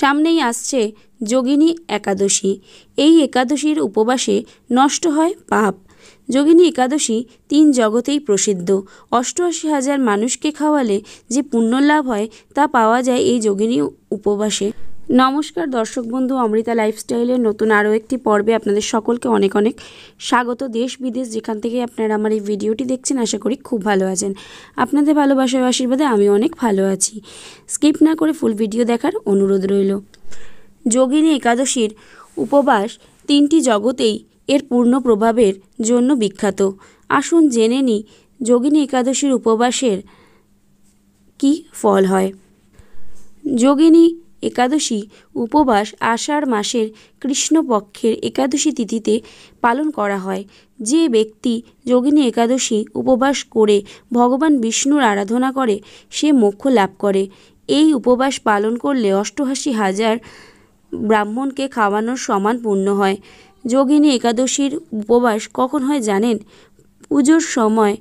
সামনেই আসছে যোগিনী একাদশী এই একাদশীর উপবাসে নষ্ট হয় পাপ যোগিনী একাদশী তিন জগতেই প্রসিদ্ধ অষ্টআশি হাজার মানুষকে খাওয়ালে যে পুণ্য লাভ হয় তা পাওয়া যায় এই যোগিনী উপবাসে নমস্কার দর্শক বন্ধু অমৃতা লাইফস্টাইলের নতুন আরও একটি পর্বে আপনাদের সকলকে অনেক অনেক স্বাগত দেশ বিদেশ যেখান থেকে আপনারা আমার এই ভিডিওটি দেখছেন আশা করি খুব ভালো আছেন আপনাদের ভালোবাসা আশীর্বাদে আমি অনেক ভালো আছি স্কিপ না করে ফুল ভিডিও দেখার অনুরোধ রইল যোগিনী একাদশীর উপবাস তিনটি জগতেই এর পূর্ণ প্রভাবের জন্য বিখ্যাত আসুন জেনে নিই যোগিনী একাদশীর উপবাসের কি ফল হয় যোগিনী একাদশী উপবাস আষাঢ় মাসের কৃষ্ণপক্ষের একাদশী তিথিতে পালন করা হয় যে ব্যক্তি যোগিনী একাদশী উপবাস করে ভগবান বিষ্ণুর আরাধনা করে সে মোক্ষ লাভ করে এই উপবাস পালন করলে অষ্টআশি হাজার ব্রাহ্মণকে খাওয়ানোর সমান পূর্ণ হয় যোগিনী একাদশীর উপবাস কখন হয় জানেন পুজোর সময়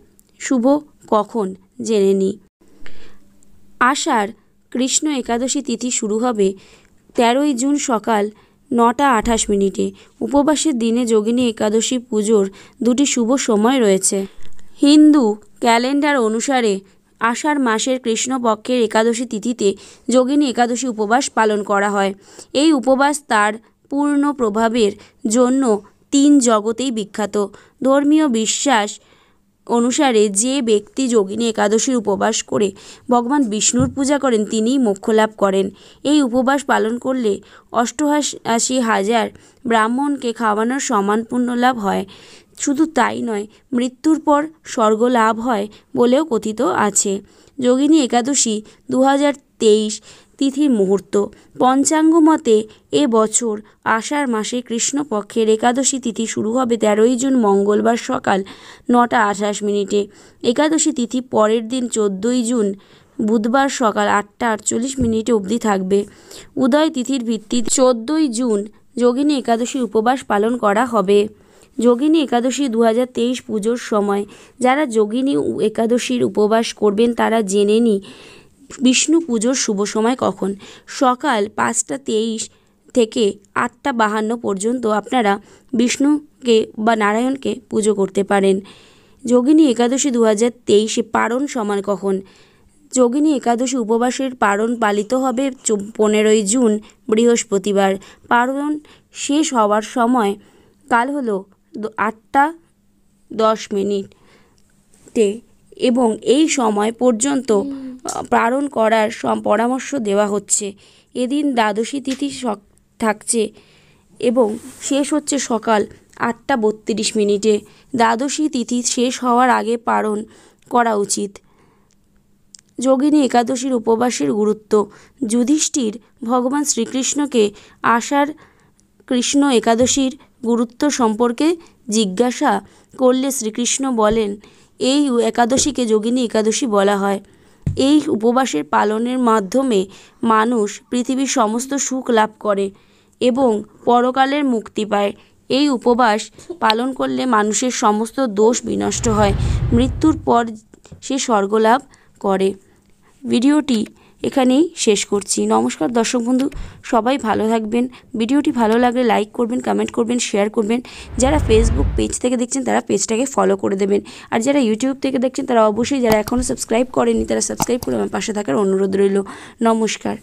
শুভ কখন জেনে নিই আষাঢ় কৃষ্ণ একাদশী তিথি শুরু হবে তেরোই জুন সকাল নটা আঠাশ মিনিটে উপবাসের দিনে যোগিনী একাদশী পুজোর দুটি শুভ সময় রয়েছে হিন্দু ক্যালেন্ডার অনুসারে আষাঢ় মাসের কৃষ্ণপক্ষের একাদশী তিথিতে যোগিনী একাদশী উপবাস পালন করা হয় এই উপবাস তার পূর্ণ প্রভাবের জন্য তিন জগতেই বিখ্যাত ধর্মীয় বিশ্বাস অনুসারে যে ব্যক্তি যোগিনী একাদশীর উপবাস করে ভগবান বিষ্ণুর পূজা করেন তিনিই মোক্ষ লাভ করেন এই উপবাস পালন করলে অষ্টআশি হাজার ব্রাহ্মণকে খাওয়ানোর সমান পুণ্য লাভ হয় শুধু তাই নয় মৃত্যুর পর স্বর্গ লাভ হয় বলেও কথিত আছে যোগিনী একাদশী দু হাজার তেইশ তিথির মুহূর্ত পঞ্চাঙ্গ মতে এ বছর আষাঢ় মাসে কৃষ্ণপক্ষের একাদশী তিথি শুরু হবে তেরোই জুন মঙ্গলবার সকাল নটা আঠাশ মিনিটে একাদশী তিথি পরের দিন চোদ্দোই জুন বুধবার সকাল আটটা আটচল্লিশ মিনিটে অবধি থাকবে উদয় তিথির ভিত্তি চোদ্দোই জুন যোগিনী একাদশী উপবাস পালন করা হবে যোগিনী একাদশী দু হাজার তেইশ পুজোর সময় যারা যোগিনী একাদশীর উপবাস করবেন তারা জেনে নিই বিষ্ণু পুজোর শুভ সময় কখন সকাল পাঁচটা তেইশ থেকে আটটা বাহান্ন পর্যন্ত আপনারা বিষ্ণুকে বা নারায়ণকে পুজো করতে পারেন যোগিনী একাদশী দু হাজার তেইশে পারণ সমান কখন যোগিনী একাদশী উপবাসের পারণ পালিত হবে পনেরোই জুন বৃহস্পতিবার পারণ শেষ হওয়ার সময় কাল হল আটটা দশ মিনিটে এবং এই সময় পর্যন্ত পালন করার পরামর্শ দেওয়া হচ্ছে এদিন দ্বাদশী তিথি থাকছে এবং শেষ হচ্ছে সকাল আটটা বত্রিশ মিনিটে দ্বাদশী তিথি শেষ হওয়ার আগে পালন করা উচিত যোগিনী একাদশীর উপবাসের গুরুত্ব যুধিষ্ঠির ভগবান শ্রীকৃষ্ণকে আষার কৃষ্ণ একাদশীর গুরুত্ব সম্পর্কে জিজ্ঞাসা করলে শ্রীকৃষ্ণ বলেন এই একাদশীকে যোগিনী একাদশী বলা হয় এই উপবাসের পালনের মাধ্যমে মানুষ পৃথিবীর সমস্ত সুখ লাভ করে এবং পরকালের মুক্তি পায় এই উপবাস পালন করলে মানুষের সমস্ত দোষ বিনষ্ট হয় মৃত্যুর পর সে স্বর্গলাভ করে ভিডিওটি এখানেই শেষ করছি নমস্কার দর্শক বন্ধু সবাই ভালো থাকবেন ভিডিওটি ভালো লাগলে লাইক করবেন কমেন্ট করবেন শেয়ার করবেন যারা ফেসবুক পেজ থেকে দেখছেন তারা পেজটাকে ফলো করে দেবেন আর যারা ইউটিউব থেকে দেখছেন তারা অবশ্যই যারা এখনও সাবস্ক্রাইব করেনি তারা সাবস্ক্রাইব করে আমার পাশে থাকার অনুরোধ রইল নমস্কার